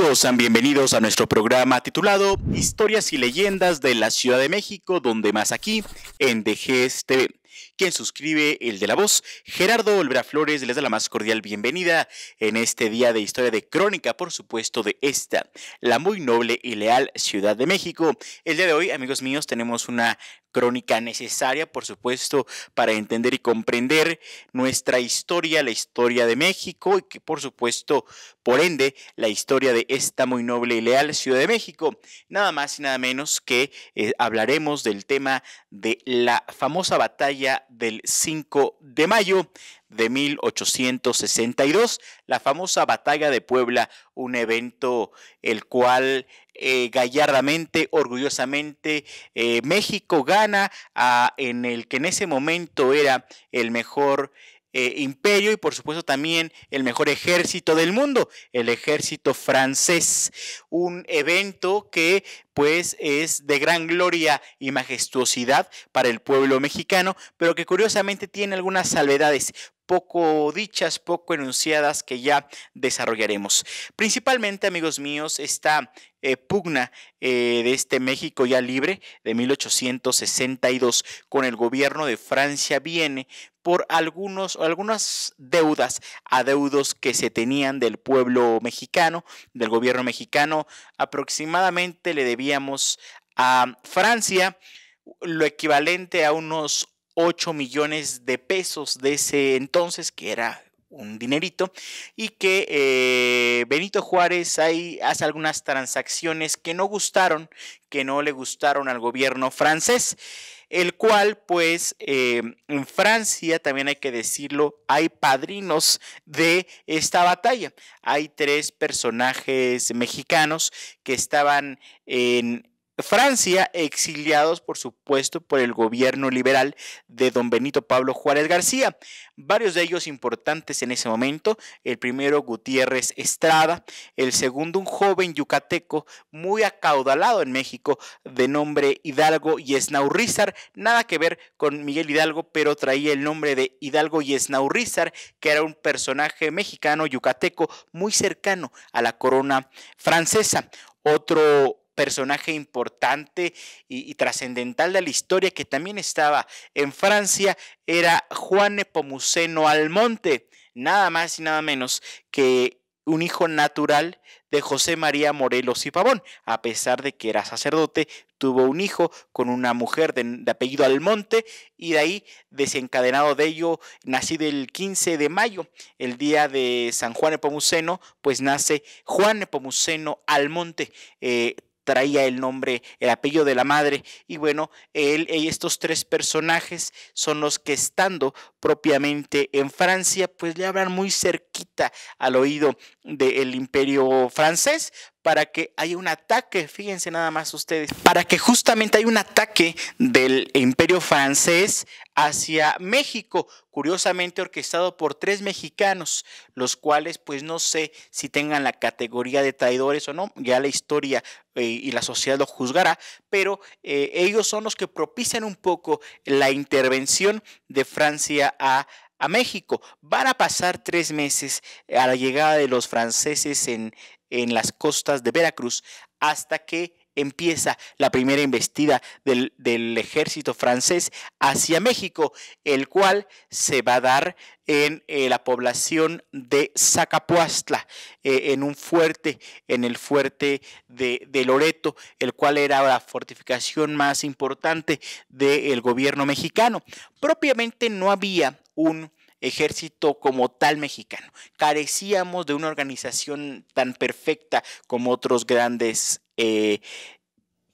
amigos, sean bienvenidos a nuestro programa titulado Historias y leyendas de la Ciudad de México, donde más aquí en DGS TV. Quien suscribe el de la voz, Gerardo Olvera Flores, les da la más cordial bienvenida en este día de historia de crónica, por supuesto, de esta, la muy noble y leal Ciudad de México. El día de hoy, amigos míos, tenemos una crónica necesaria, por supuesto, para entender y comprender nuestra historia, la historia de México y que, por supuesto, por ende, la historia de esta muy noble y leal Ciudad de México. Nada más y nada menos que eh, hablaremos del tema de la famosa batalla del 5 de mayo de 1862, la famosa batalla de Puebla, un evento el cual eh, gallardamente, orgullosamente, eh, México gana a, en el que en ese momento era el mejor eh, imperio y por supuesto también el mejor ejército del mundo, el ejército francés. Un evento que pues es de gran gloria y majestuosidad para el pueblo mexicano, pero que curiosamente tiene algunas salvedades poco dichas, poco enunciadas que ya desarrollaremos. Principalmente, amigos míos, esta eh, pugna eh, de este México ya libre de 1862 con el gobierno de Francia viene por algunos, algunas deudas, adeudos que se tenían del pueblo mexicano, del gobierno mexicano. Aproximadamente le debíamos a Francia lo equivalente a unos 8 millones de pesos de ese entonces, que era un dinerito, y que eh, Benito Juárez ahí hace algunas transacciones que no gustaron, que no le gustaron al gobierno francés, el cual pues eh, en Francia, también hay que decirlo, hay padrinos de esta batalla. Hay tres personajes mexicanos que estaban en Francia, exiliados por supuesto por el gobierno liberal de don Benito Pablo Juárez García, varios de ellos importantes en ese momento, el primero Gutiérrez Estrada, el segundo un joven yucateco muy acaudalado en México de nombre Hidalgo y nada que ver con Miguel Hidalgo, pero traía el nombre de Hidalgo y que era un personaje mexicano yucateco muy cercano a la corona francesa. Otro personaje importante y, trascendental de la historia que también estaba en Francia era Juan Epomuceno Almonte, nada más y nada menos que un hijo natural de José María Morelos y Pavón. A pesar de que era sacerdote, tuvo un hijo con una mujer de, apellido Almonte y de ahí, desencadenado de ello, nacido el 15 de mayo, el día de San Juan Epomuceno, pues nace Juan Epomuceno Almonte. Eh, traía el nombre, el apellido de la madre. Y bueno, él y eh, estos tres personajes son los que estando propiamente en Francia, pues le hablan muy cerquita al oído del imperio francés para que haya un ataque, fíjense nada más ustedes, para que justamente haya un ataque del imperio francés hacia México, curiosamente orquestado por tres mexicanos, los cuales pues no sé si tengan la categoría de traidores o no, ya la historia eh, y la sociedad lo juzgará, pero eh, ellos son los que propician un poco la intervención de Francia a, a México. Van a pasar tres meses eh, a la llegada de los franceses en, en las costas de Veracruz hasta que empieza la primera investida del, ejército francés hacia México, el cual se va a dar en eh, la población de Zacapuastla, eh, en un fuerte, en el fuerte de, Loreto, el cual era la fortificación más importante del gobierno mexicano. Propiamente no había un ejército como tal mexicano. Carecíamos de una organización tan perfecta como otros grandes eh,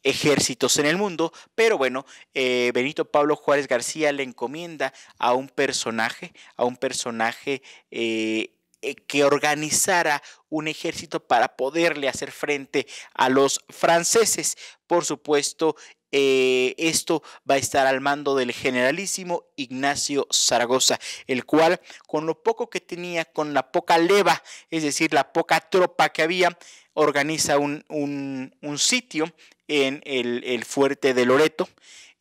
ejércitos en el mundo, pero bueno, eh, Benito Pablo Juárez García le encomienda a un personaje, a un personaje eh, que organizara un ejército para poderle hacer frente a los franceses. Por supuesto, eh, esto va a estar al mando del generalísimo Ignacio Zaragoza, el cual con lo poco que tenía, con la poca leva, es decir, la poca tropa que había, organiza un, un, un sitio en el, el, fuerte de Loreto,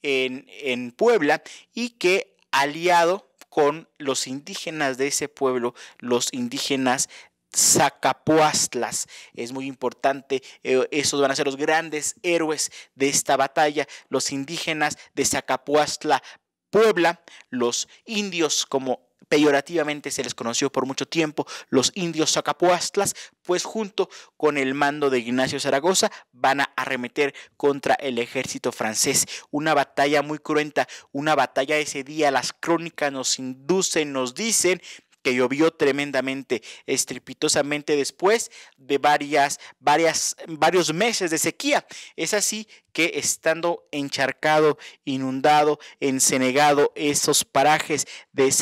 en, en Puebla, y que aliado con los indígenas de ese pueblo, los indígenas Zacapuastlas. Es muy importante, eh, esos van a ser los grandes héroes de esta batalla, los indígenas de Zacapuastla, Puebla, los indios como peyorativamente se les conoció por mucho tiempo, los indios Zacapuastlas, pues junto con el mando de Ignacio Zaragoza van a arremeter contra el ejército francés. Una batalla muy cruenta, una batalla ese día, las crónicas nos inducen, nos dicen que llovió tremendamente, estrepitosamente después de varias, varias, varios meses de sequía. Es así que estando encharcado, inundado, encenegado esos parajes de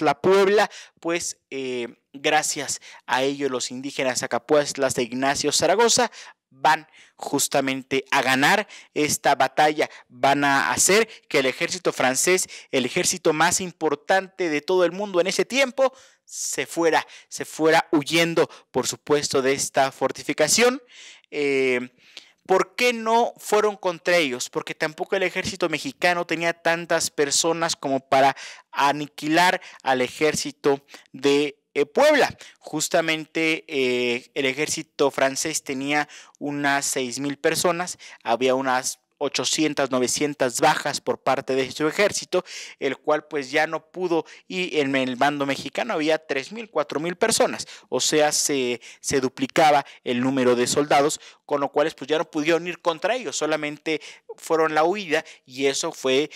La Puebla, pues eh, gracias a ello los indígenas las de Ignacio Zaragoza van justamente a ganar esta batalla, van a hacer que el ejército francés, el ejército más importante de todo el mundo en ese tiempo, se fuera, se fuera huyendo, por supuesto, de esta fortificación. Eh, ¿Por qué no fueron contra ellos? Porque tampoco el ejército mexicano tenía tantas personas como para aniquilar al ejército de eh, Puebla. Justamente eh, el ejército francés tenía unas mil personas, había unas 800, 900 bajas por parte de su ejército, el cual pues ya no pudo y en el bando mexicano había mil, cuatro mil personas, o sea, se, se, duplicaba el número de soldados, con lo cual pues ya no pudieron ir contra ellos, solamente fueron la huida y eso fue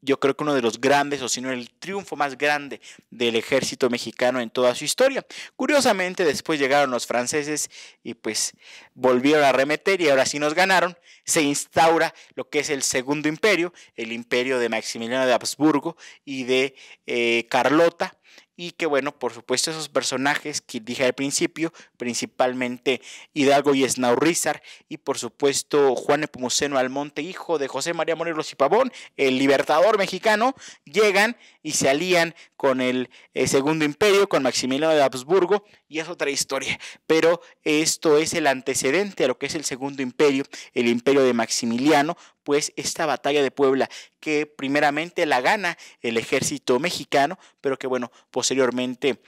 yo creo que uno de los grandes, o si no el triunfo más grande del ejército mexicano en toda su historia. Curiosamente, después llegaron los franceses y pues volvieron a remeter y ahora sí nos ganaron. Se instaura lo que es el segundo imperio, el imperio de Maximiliano de Habsburgo y de eh, Carlota, y que bueno, por supuesto esos personajes que dije al principio, principalmente Hidalgo y Esnaurrizar y por supuesto Juan Epomuceno Almonte, hijo de José María Morelos y Pavón, el libertador mexicano, llegan y se alían con el eh, Segundo Imperio, con Maximiliano de Habsburgo y es otra historia, pero esto es el antecedente a lo que es el Segundo Imperio, el Imperio de Maximiliano, pues esta batalla de Puebla, que primeramente la gana el ejército mexicano, pero que bueno, posteriormente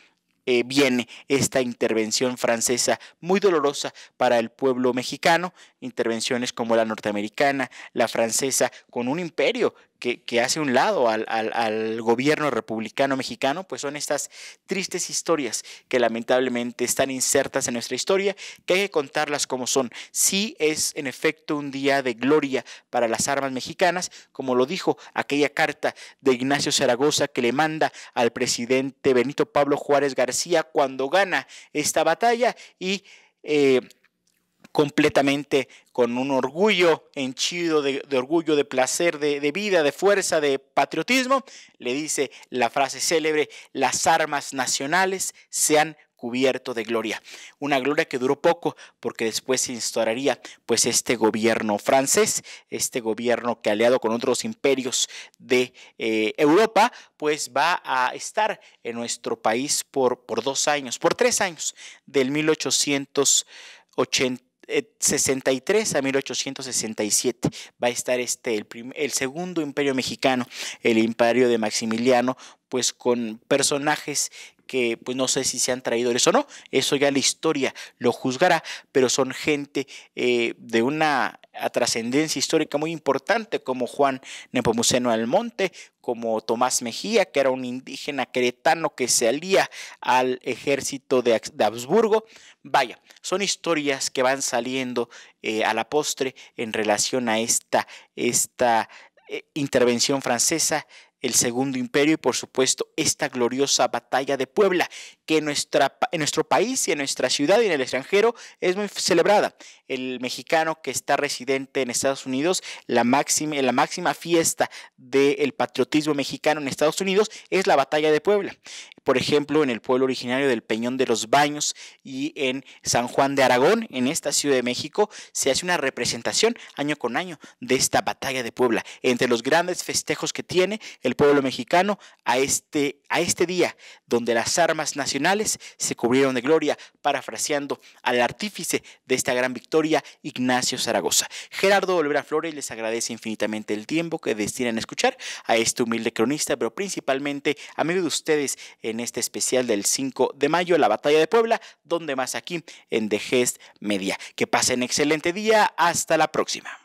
eh, viene esta intervención francesa muy dolorosa para el pueblo mexicano, intervenciones como la norteamericana, la francesa, con un imperio que, hace un lado al, gobierno republicano mexicano, pues son estas tristes historias que lamentablemente están insertas en nuestra historia, que hay que contarlas como son. Sí es en efecto un día de gloria para las armas mexicanas, como lo dijo aquella carta de Ignacio Zaragoza que le manda al presidente Benito Pablo Juárez García cuando gana esta batalla y... Eh, completamente con un orgullo henchido de, orgullo, de placer, de, vida, de fuerza, de patriotismo, le dice la frase célebre, las armas nacionales se han cubierto de gloria. Una gloria que duró poco porque después se instauraría pues este gobierno francés, este gobierno que aliado con otros imperios de eh, Europa pues va a estar en nuestro país por, por dos años, por tres años, del 1880 63 eh, a 1867 va a estar este el, el segundo imperio mexicano, el imperio de Maximiliano, pues con personajes que pues no sé si sean traidores o no, eso ya la historia lo juzgará, pero son gente eh, de una trascendencia histórica muy importante como Juan Nepomuceno Almonte, como Tomás Mejía, que era un indígena cretano que se alía al ejército de, Habsburgo. Vaya, son historias que van saliendo eh, a la postre en relación a esta, esta eh, intervención francesa el Segundo Imperio y por supuesto esta gloriosa batalla de Puebla, que en, nuestra, en nuestro país y en nuestra ciudad y en el extranjero es muy celebrada. El mexicano que está residente en Estados Unidos, la máxima, la máxima fiesta del patriotismo mexicano en Estados Unidos es la batalla de Puebla por ejemplo, en el pueblo originario del Peñón de los Baños y en San Juan de Aragón, en esta Ciudad de México, se hace una representación año con año de esta batalla de Puebla, entre los grandes festejos que tiene el pueblo mexicano a este, a este día, donde las armas nacionales se cubrieron de gloria, parafraseando al artífice de esta gran victoria, Ignacio Zaragoza. Gerardo Olvera Flores les agradece infinitamente el tiempo que destinan a escuchar a este humilde cronista, pero principalmente a medio de ustedes, en este especial del 5 de mayo, la batalla de Puebla, donde más aquí en The Gest Media. Que pasen excelente día, hasta la próxima.